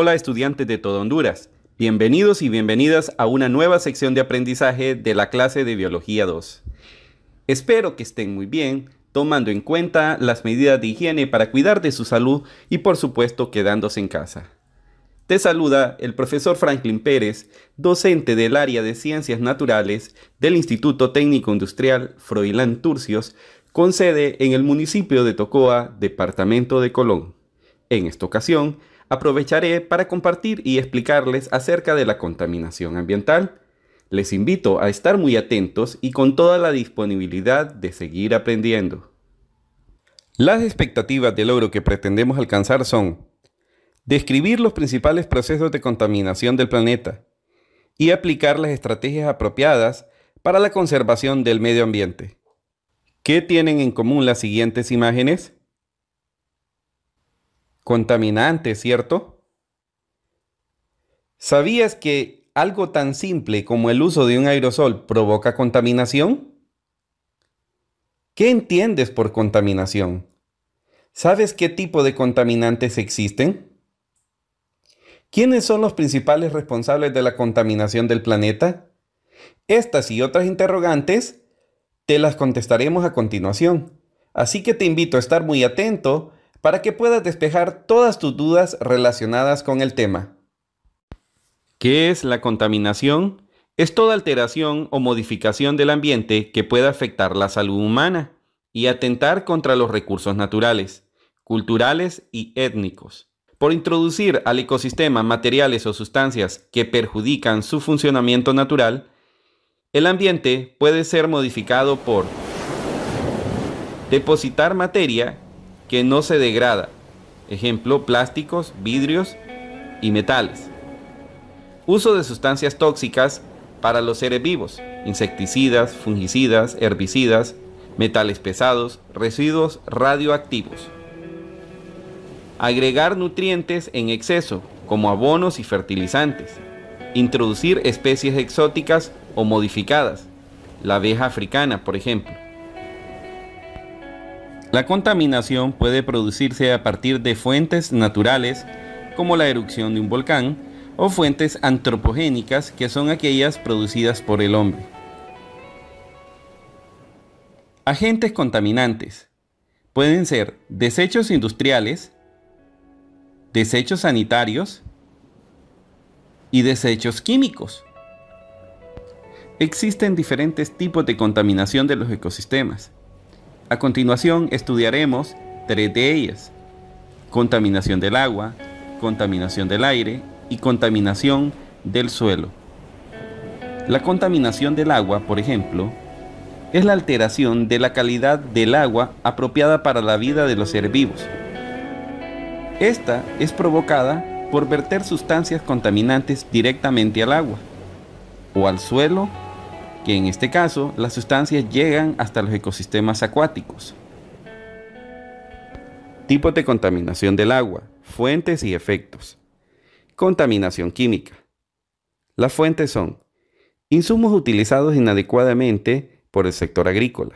Hola estudiantes de todo Honduras, bienvenidos y bienvenidas a una nueva sección de aprendizaje de la clase de Biología 2. Espero que estén muy bien, tomando en cuenta las medidas de higiene para cuidar de su salud y por supuesto quedándose en casa. Te saluda el profesor Franklin Pérez, docente del área de Ciencias Naturales del Instituto Técnico Industrial Froilán Turcios, con sede en el municipio de Tocoa, departamento de Colón. En esta ocasión, aprovecharé para compartir y explicarles acerca de la contaminación ambiental. Les invito a estar muy atentos y con toda la disponibilidad de seguir aprendiendo. Las expectativas de logro que pretendemos alcanzar son describir los principales procesos de contaminación del planeta y aplicar las estrategias apropiadas para la conservación del medio ambiente. ¿Qué tienen en común las siguientes imágenes? ...contaminantes, ¿cierto? ¿Sabías que algo tan simple como el uso de un aerosol provoca contaminación? ¿Qué entiendes por contaminación? ¿Sabes qué tipo de contaminantes existen? ¿Quiénes son los principales responsables de la contaminación del planeta? Estas y otras interrogantes te las contestaremos a continuación. Así que te invito a estar muy atento para que puedas despejar todas tus dudas relacionadas con el tema. ¿Qué es la contaminación? Es toda alteración o modificación del ambiente que pueda afectar la salud humana y atentar contra los recursos naturales, culturales y étnicos. Por introducir al ecosistema materiales o sustancias que perjudican su funcionamiento natural, el ambiente puede ser modificado por depositar materia que no se degrada. Ejemplo, plásticos, vidrios y metales. Uso de sustancias tóxicas para los seres vivos, insecticidas, fungicidas, herbicidas, metales pesados, residuos radioactivos. Agregar nutrientes en exceso, como abonos y fertilizantes. Introducir especies exóticas o modificadas, la abeja africana, por ejemplo la contaminación puede producirse a partir de fuentes naturales, como la erupción de un volcán, o fuentes antropogénicas, que son aquellas producidas por el hombre. Agentes contaminantes. Pueden ser desechos industriales, desechos sanitarios y desechos químicos. Existen diferentes tipos de contaminación de los ecosistemas. A continuación estudiaremos tres de ellas. Contaminación del agua, contaminación del aire y contaminación del suelo. La contaminación del agua, por ejemplo, es la alteración de la calidad del agua apropiada para la vida de los seres vivos. Esta es provocada por verter sustancias contaminantes directamente al agua o al suelo en este caso las sustancias llegan hasta los ecosistemas acuáticos. Tipos de contaminación del agua, fuentes y efectos. Contaminación química. Las fuentes son insumos utilizados inadecuadamente por el sector agrícola,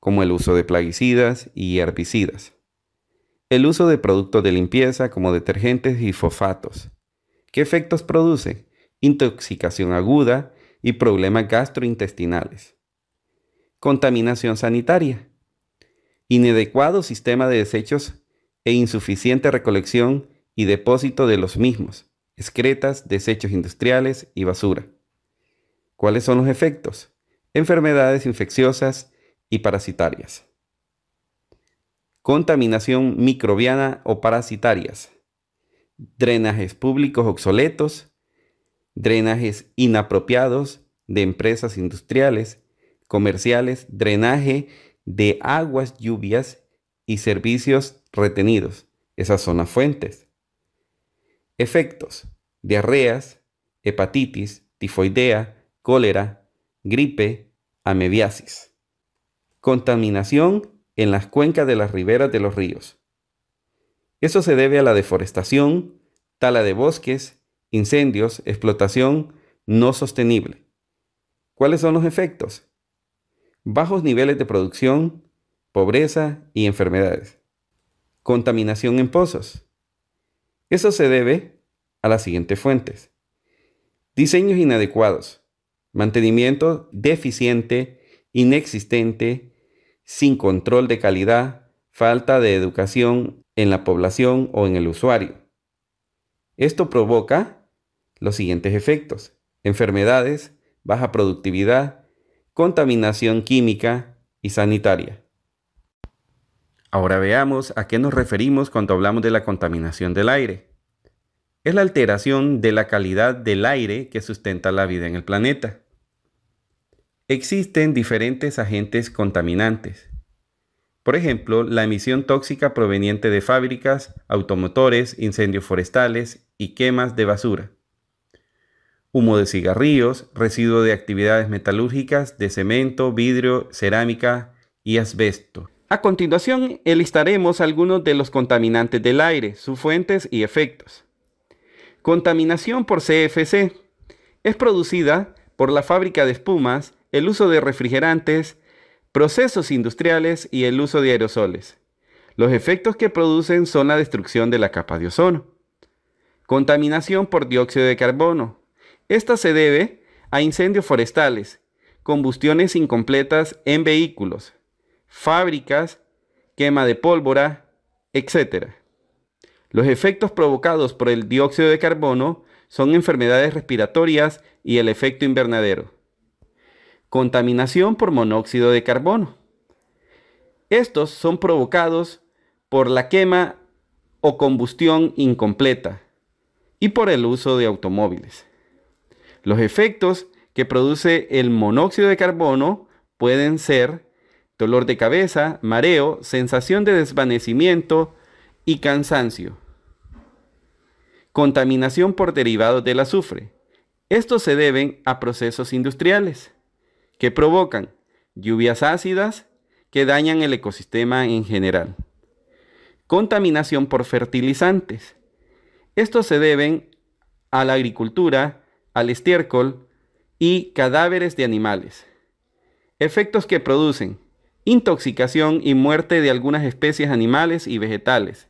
como el uso de plaguicidas y herbicidas. El uso de productos de limpieza como detergentes y fosfatos. ¿Qué efectos produce? Intoxicación aguda y problemas gastrointestinales. Contaminación sanitaria. Inadecuado sistema de desechos e insuficiente recolección y depósito de los mismos, excretas, desechos industriales y basura. ¿Cuáles son los efectos? Enfermedades infecciosas y parasitarias. Contaminación microbiana o parasitarias. Drenajes públicos obsoletos, drenajes inapropiados de empresas industriales, comerciales, drenaje de aguas lluvias y servicios retenidos. Esas son las fuentes. Efectos. Diarreas, hepatitis, tifoidea, cólera, gripe, amebiasis. Contaminación en las cuencas de las riberas de los ríos. Eso se debe a la deforestación, tala de bosques, incendios, explotación no sostenible. ¿Cuáles son los efectos? Bajos niveles de producción, pobreza y enfermedades. Contaminación en pozos. Eso se debe a las siguientes fuentes. Diseños inadecuados, mantenimiento deficiente, inexistente, sin control de calidad, falta de educación en la población o en el usuario. Esto provoca los siguientes efectos. Enfermedades, baja productividad, contaminación química y sanitaria. Ahora veamos a qué nos referimos cuando hablamos de la contaminación del aire. Es la alteración de la calidad del aire que sustenta la vida en el planeta. Existen diferentes agentes contaminantes. Por ejemplo, la emisión tóxica proveniente de fábricas, automotores, incendios forestales y quemas de basura humo de cigarrillos, residuo de actividades metalúrgicas, de cemento, vidrio, cerámica y asbesto. A continuación, enlistaremos algunos de los contaminantes del aire, sus fuentes y efectos. Contaminación por CFC. Es producida por la fábrica de espumas, el uso de refrigerantes, procesos industriales y el uso de aerosoles. Los efectos que producen son la destrucción de la capa de ozono. Contaminación por dióxido de carbono. Esta se debe a incendios forestales, combustiones incompletas en vehículos, fábricas, quema de pólvora, etc. Los efectos provocados por el dióxido de carbono son enfermedades respiratorias y el efecto invernadero. Contaminación por monóxido de carbono. Estos son provocados por la quema o combustión incompleta y por el uso de automóviles. Los efectos que produce el monóxido de carbono pueden ser dolor de cabeza, mareo, sensación de desvanecimiento y cansancio. Contaminación por derivados del azufre. Estos se deben a procesos industriales que provocan lluvias ácidas que dañan el ecosistema en general. Contaminación por fertilizantes. Estos se deben a la agricultura al estiércol y cadáveres de animales. Efectos que producen intoxicación y muerte de algunas especies animales y vegetales.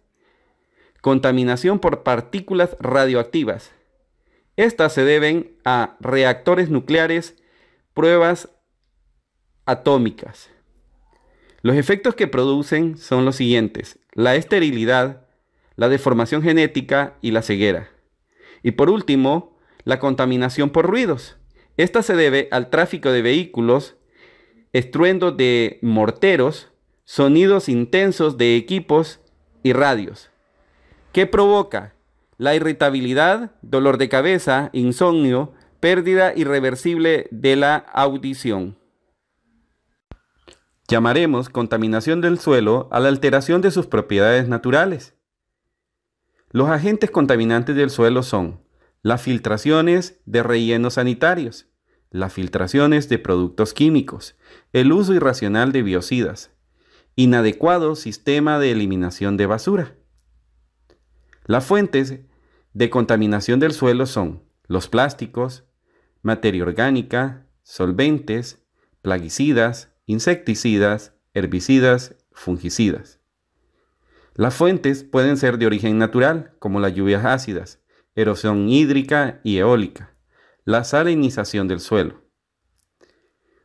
Contaminación por partículas radioactivas. Estas se deben a reactores nucleares, pruebas atómicas. Los efectos que producen son los siguientes, la esterilidad, la deformación genética y la ceguera. Y por último, la contaminación por ruidos. Esta se debe al tráfico de vehículos, estruendo de morteros, sonidos intensos de equipos y radios. ¿Qué provoca? La irritabilidad, dolor de cabeza, insomnio, pérdida irreversible de la audición. Llamaremos contaminación del suelo a la alteración de sus propiedades naturales. Los agentes contaminantes del suelo son las filtraciones de rellenos sanitarios, las filtraciones de productos químicos, el uso irracional de biocidas, inadecuado sistema de eliminación de basura. Las fuentes de contaminación del suelo son los plásticos, materia orgánica, solventes, plaguicidas, insecticidas, herbicidas, fungicidas. Las fuentes pueden ser de origen natural, como las lluvias ácidas, erosión hídrica y eólica, la salinización del suelo.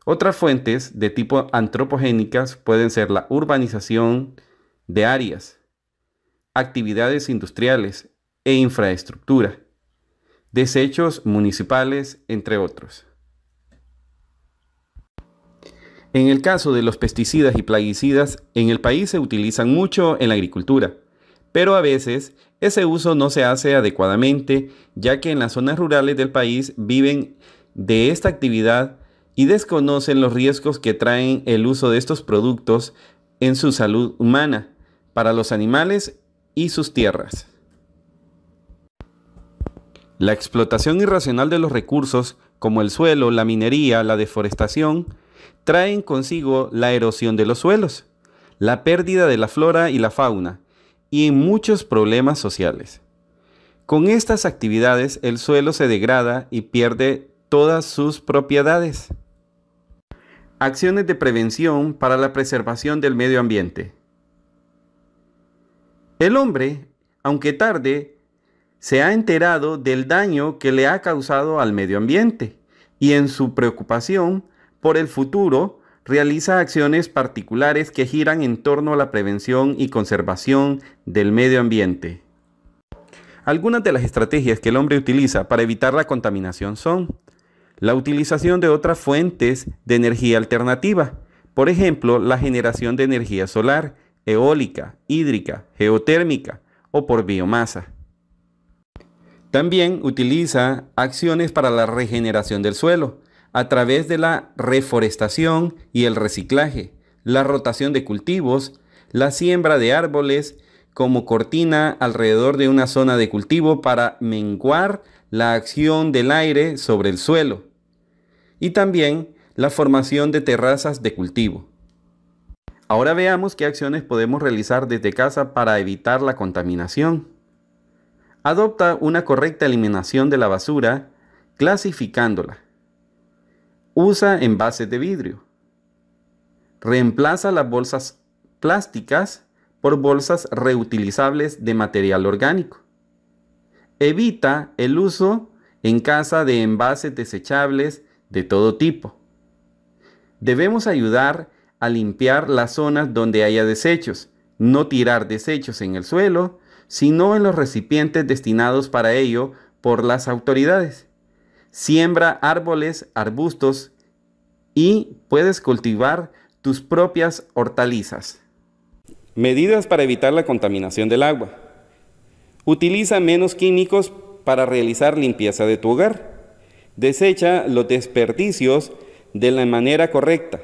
Otras fuentes de tipo antropogénicas pueden ser la urbanización de áreas, actividades industriales e infraestructura, desechos municipales, entre otros. En el caso de los pesticidas y plaguicidas, en el país se utilizan mucho en la agricultura, pero a veces ese uso no se hace adecuadamente, ya que en las zonas rurales del país viven de esta actividad y desconocen los riesgos que traen el uso de estos productos en su salud humana, para los animales y sus tierras. La explotación irracional de los recursos, como el suelo, la minería, la deforestación, traen consigo la erosión de los suelos, la pérdida de la flora y la fauna, y en muchos problemas sociales. Con estas actividades el suelo se degrada y pierde todas sus propiedades. Acciones de prevención para la preservación del medio ambiente. El hombre, aunque tarde, se ha enterado del daño que le ha causado al medio ambiente y en su preocupación por el futuro realiza acciones particulares que giran en torno a la prevención y conservación del medio ambiente. Algunas de las estrategias que el hombre utiliza para evitar la contaminación son la utilización de otras fuentes de energía alternativa, por ejemplo, la generación de energía solar, eólica, hídrica, geotérmica o por biomasa. También utiliza acciones para la regeneración del suelo, a través de la reforestación y el reciclaje, la rotación de cultivos, la siembra de árboles como cortina alrededor de una zona de cultivo para menguar la acción del aire sobre el suelo y también la formación de terrazas de cultivo. Ahora veamos qué acciones podemos realizar desde casa para evitar la contaminación. Adopta una correcta eliminación de la basura clasificándola. Usa envases de vidrio. Reemplaza las bolsas plásticas por bolsas reutilizables de material orgánico. Evita el uso en casa de envases desechables de todo tipo. Debemos ayudar a limpiar las zonas donde haya desechos, no tirar desechos en el suelo, sino en los recipientes destinados para ello por las autoridades. Siembra árboles, arbustos y puedes cultivar tus propias hortalizas. Medidas para evitar la contaminación del agua. Utiliza menos químicos para realizar limpieza de tu hogar. Desecha los desperdicios de la manera correcta.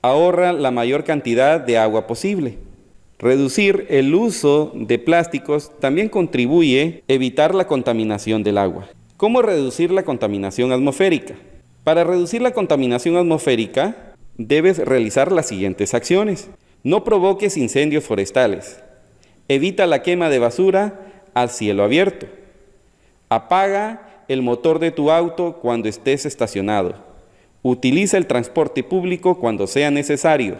Ahorra la mayor cantidad de agua posible. Reducir el uso de plásticos también contribuye a evitar la contaminación del agua. ¿Cómo reducir la contaminación atmosférica? Para reducir la contaminación atmosférica, debes realizar las siguientes acciones. No provoques incendios forestales. Evita la quema de basura al cielo abierto. Apaga el motor de tu auto cuando estés estacionado. Utiliza el transporte público cuando sea necesario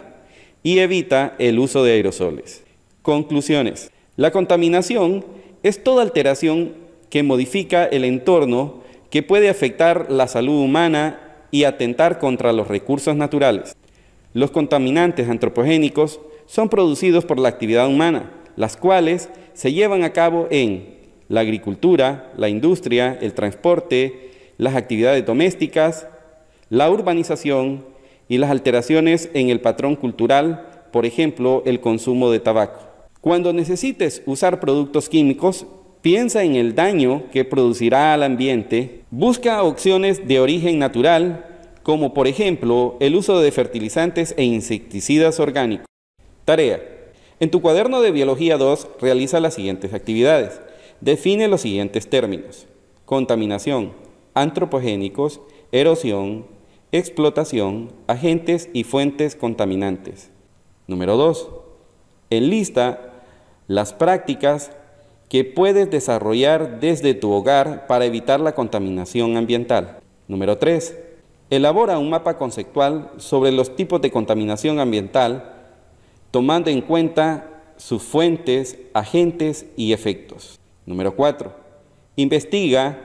y evita el uso de aerosoles. Conclusiones. La contaminación es toda alteración que modifica el entorno, que puede afectar la salud humana y atentar contra los recursos naturales. Los contaminantes antropogénicos son producidos por la actividad humana, las cuales se llevan a cabo en la agricultura, la industria, el transporte, las actividades domésticas, la urbanización y las alteraciones en el patrón cultural, por ejemplo, el consumo de tabaco. Cuando necesites usar productos químicos, piensa en el daño que producirá al ambiente, busca opciones de origen natural, como por ejemplo el uso de fertilizantes e insecticidas orgánicos. Tarea. En tu cuaderno de Biología 2 realiza las siguientes actividades. Define los siguientes términos. Contaminación, antropogénicos, erosión, explotación, agentes y fuentes contaminantes. Número 2. Enlista las prácticas que puedes desarrollar desde tu hogar para evitar la contaminación ambiental. Número 3. Elabora un mapa conceptual sobre los tipos de contaminación ambiental, tomando en cuenta sus fuentes, agentes y efectos. Número 4. Investiga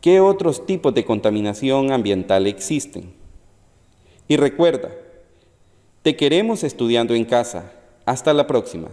qué otros tipos de contaminación ambiental existen. Y recuerda, te queremos estudiando en casa. Hasta la próxima.